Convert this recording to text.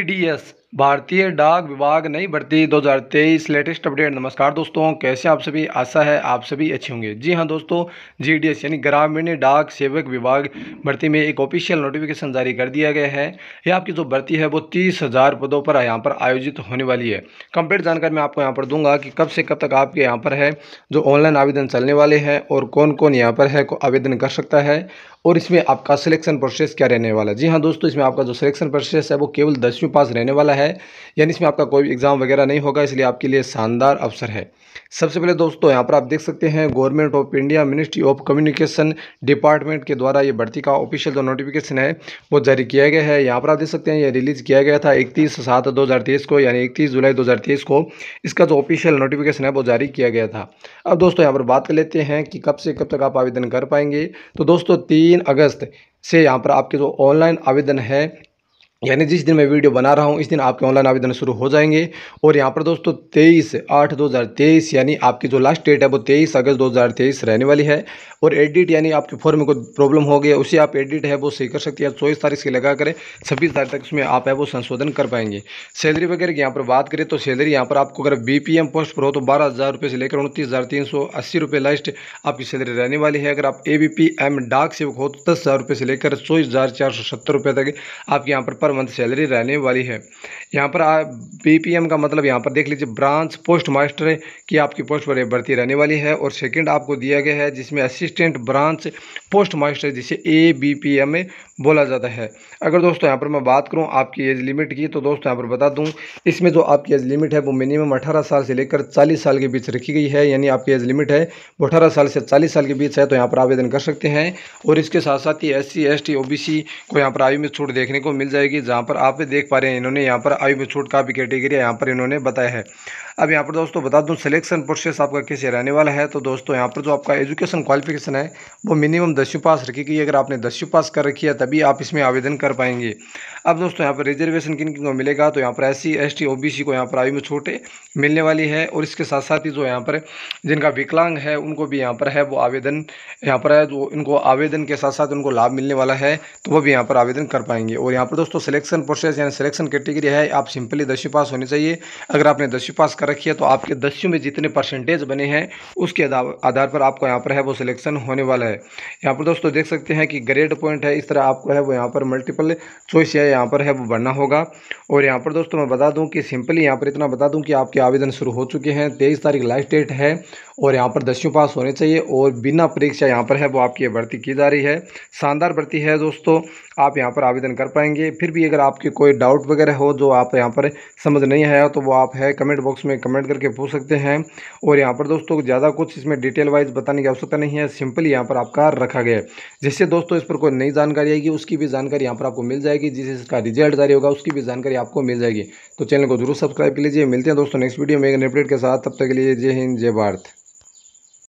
dias भारतीय डाक विभाग नई भर्ती 2023 लेटेस्ट अपडेट नमस्कार दोस्तों कैसे आप सभी आशा है आप सभी अच्छे होंगे जी हाँ दोस्तों जीडीएस यानी ग्रामीण डाक सेवक विभाग भर्ती में एक ऑफिशियल नोटिफिकेशन जारी कर दिया गया है यह आपकी जो भर्ती है वो तीस हज़ार पदों पर यहाँ पर आयोजित होने वाली है कंप्लीट जानकारी मैं आपको यहाँ पर दूंगा कि कब से कब तक आपके यहाँ पर है जो ऑनलाइन आवेदन चलने वाले हैं और कौन कौन यहाँ पर है को आवेदन कर सकता है और इसमें आपका सिलेक्शन प्रोसेस क्या रहने वाला है जी हाँ दोस्तों इसमें आपका जो सिलेक्शन प्रोसेस है वो केवल दसवीं पास रहने वाला है है यानी इसमें आपका कोई एग्ज़ाम वगैरह नहीं होगा इसलिए आपके लिए शानदार अवसर है सबसे पहले दोस्तों यहाँ पर आप देख सकते हैं Government of India Ministry of Communication Department के द्वारा ये भर्ती का ऑफिशियल जो नोटिफिकेशन है वो जारी किया गया है यहाँ पर आप देख सकते हैं ये रिलीज़ किया गया था इकतीस सात दो को यानी इकतीस जुलाई दो को इसका जो ऑफिशियल नोटिफिकेशन है वो जारी किया गया था अब दोस्तों यहाँ पर बात कर लेते हैं कि कब से कब तक आप आवेदन कर पाएंगे तो दोस्तों तीन अगस्त से यहाँ पर आपके जो ऑनलाइन आवेदन है यानी जिस दिन मैं वीडियो बना रहा हूँ इस दिन आपके ऑनलाइन आवेदन शुरू हो जाएंगे और यहाँ पर दोस्तों 23 आठ 2023 यानी आपकी जो लास्ट डेट है वो 23 अगस्त 2023 रहने वाली है और एडिट यानी आपके फॉर्म में कोई प्रॉब्लम हो गया उसे आप एडिट है वो सही कर सकती है चौबीस तारीख से लगा कर छब्बीस तारीख तक उसमें आप है वो संशोधन कर पाएंगे सैलरी वगैरह की यहाँ पर बात करें तो सैलरी यहाँ पर आपको अगर बी पोस्ट पर हो तो बारह हज़ार रुपये से लेकर उनतीस हज़ार तीन सौ अस्सी रुपये लास्ट आपकी सैलरी रहने वाली है अगर आप ए बी पी एम डाक सेवक हो तो दस हज़ार रुपये से लेकर चौबीस हज़ार चार सौ सत्तर रुपये तक आपके यहाँ पर पर मंथ सैलरी रहने वाली है यहाँ पर बीपीएम का मतलब यहाँ पर देख लीजिए ब्रांच पोस्ट मास्टर की आपकी पोस्ट पर भर्ती रहने वाली है और सेकंड आपको दिया गया है जिसमें असिस्टेंट ब्रांच पोस्ट मास्टर जिसे ए बी पी एम बोला जाता है अगर दोस्तों यहाँ पर मैं बात करूँ आपकी एज लिमिट की तो दोस्तों यहाँ पर बता दूँ इसमें जो आपकी एज लिमिट है वो मिनिमम अठारह साल से लेकर चालीस साल के बीच रखी गई है यानी आपकी एज लिमिट है वो अठारह साल से चालीस साल के बीच है तो यहाँ पर आवेदन कर सकते हैं और इसके साथ साथ ही S C S T O B C को यहाँ पर आयु में छूट देखने को मिल जाएगी जहाँ पर आप देख पा रहे हैं इन्होंने यहाँ पर आयु में छूट का भी कैटेगरी यहाँ पर इन्होंने बताया है अब यहाँ पर दोस्तों बता दूँ सिलेक्शन प्रोसेस आपका कैसे रहने वाला है तो दोस्तों यहाँ पर जो आपका एजुकेशन क्वालिफिकेशन है वो मिनिमम दसवीं पास रखी गई अगर आपने दसवीं पास कर रखी है तभी आप इसमें आवेदन कर पाएंगे अब दोस्तों यहाँ पर रिजर्वेशन किन किन को मिलेगा तो यहाँ पर एस सी एस टी को यहाँ पर आयु में छूट मिलने वाली है और इसके साथ साथ ही जो यहाँ पर जिनका विकलांग है उनको भी यहाँ पर है वो आवेदन यहाँ पर है जो इनको आवेदन के साथ साथ उनको लाभ मिलने वाला है तो वो भी यहाँ पर आवेदन कर पाएंगे और यहाँ पर दोस्तों सिलेक्शन प्रोसेस यानी सिलेक्शन कैटेगरी है आप सिंपली दसवीं पास होनी चाहिए अगर आपने दसवीं पास कर रखी है तो आपके दसवीं में जितने परसेंटेज बने हैं उसके आधार पर आपको यहाँ पर है वो सिलेक्शन होने वाला है यहाँ पर दोस्तों देख सकते हैं कि ग्रेड पॉइंट है इस तरह आपको है वो यहाँ पर मल्टीपल चॉइस है यहाँ पर है वो बढ़ना होगा और यहाँ पर दोस्तों मैं बता दूँ कि सिंपली यहाँ पर इतना बता दूँ कि आपके आवेदन शुरू हो चुके हैं तेईस तारीख लास्ट डेट है और यहाँ पर दसवीं पास होने चाहिए और बिना परीक्षा यहाँ पर है वो आपकी भर्ती की जा रही है शानदार भर्ती है दोस्तों आप यहाँ पर आवेदन कर पाएंगे फिर भी अगर आपके कोई डाउट वगैरह हो जो आप यहाँ पर समझ नहीं आया तो वो आप है कमेंट बॉक्स में कमेंट करके पूछ सकते हैं और यहाँ पर दोस्तों ज़्यादा कुछ इसमें डिटेल वाइज बताने की आवश्यकता नहीं है सिंपली यहाँ पर आपका रखा गया है जिससे दोस्तों इस पर कोई नई जानकारी आएगी उसकी भी जानकारी यहाँ पर आपको मिल जाएगी जिससे इसका रिजल्ट जारी होगा उसकी भी जानकारी आपको मिल जाएगी तो चैनल को जरूर सब्सक्राइब कर लीजिए मिलते हैं दोस्तों नेक्स्ट वीडियो में एक अपडेट के साथ तब तक के लिए जय हिंद जय भारत